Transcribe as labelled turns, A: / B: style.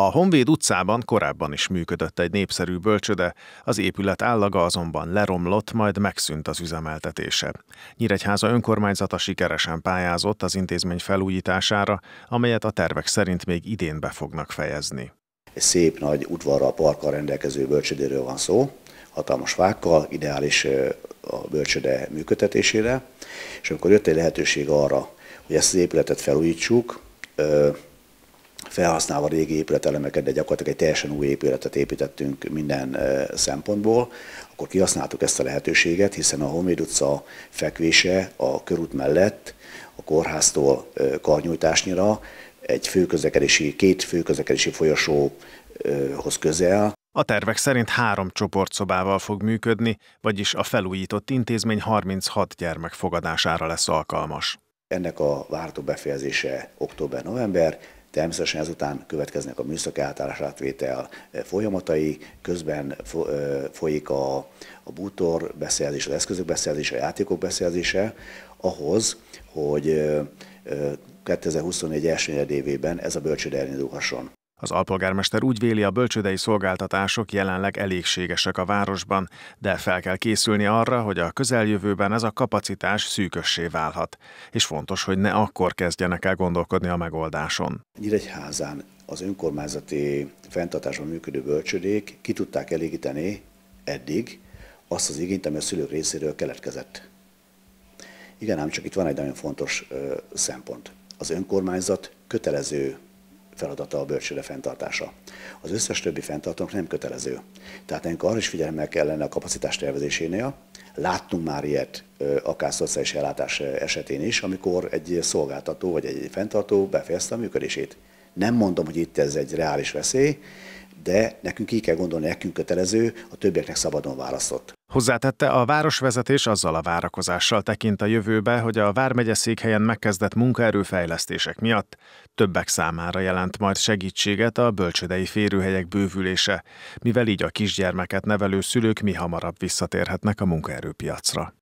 A: A Honvéd utcában korábban is működött egy népszerű bölcsöde, az épület állaga azonban leromlott, majd megszűnt az üzemeltetése. Nyíregyháza önkormányzata sikeresen pályázott az intézmény felújítására, amelyet a tervek szerint még idén be
B: fognak fejezni. Egy szép nagy udvarra parkkal rendelkező bölcsödéről van szó, hatalmas fákkal, ideális a bölcsöde működtetésére, és amikor jött egy lehetőség arra, hogy ezt az épületet felújítsuk, felhasználva régi épületelemeket, de gyakorlatilag egy teljesen új épületet építettünk minden szempontból, akkor kihasználtuk ezt a lehetőséget, hiszen a Homéd utca fekvése a körút mellett a kórháztól karnyújtásnyira egy főközlekedési, két főközlekedési folyosóhoz közel.
A: A tervek szerint három csoportszobával fog működni, vagyis a felújított intézmény 36 gyermek fogadására lesz
B: alkalmas. Ennek a várható befejezése október-november, Természetesen ezután következnek a műszaki átállás átvétel folyamatai, közben folyik a, a bútor beszerzés, az eszközök beszerzése, a játékok beszerzése, ahhoz, hogy 2021 első évében ez a bölcsőde elindulhasson.
A: Az alpolgármester úgy véli, a bölcsődei szolgáltatások jelenleg elégségesek a városban, de fel kell készülni arra, hogy a közeljövőben ez a kapacitás szűkössé válhat, és fontos, hogy ne akkor kezdjenek el gondolkodni a megoldáson.
B: Nyíregyházán az önkormányzati fenntartásban működő bölcsődék ki tudták elégíteni eddig azt az igényt, ami a szülők részéről keletkezett. Igen, ám csak itt van egy nagyon fontos ö, szempont. Az önkormányzat kötelező feladata a bölcsőre fenntartása. Az összes többi fenntartónk nem kötelező. Tehát ennek arra is figyelemmel kellene a kapacitás tervezésénél. Láttunk már ilyet akár szociális ellátás esetén is, amikor egy szolgáltató vagy egy fenntartó befejezte a működését. Nem mondom, hogy itt ez egy reális veszély, de nekünk így kell gondolni, nekünk kötelező, a többieknek szabadon választott.
A: Hozzátette, a városvezetés azzal a várakozással tekint a jövőbe, hogy a Vármegye székhelyen megkezdett munkaerőfejlesztések miatt többek számára jelent majd segítséget a bölcsödei férőhelyek bővülése, mivel így a kisgyermeket nevelő szülők mi hamarabb visszatérhetnek a munkaerőpiacra.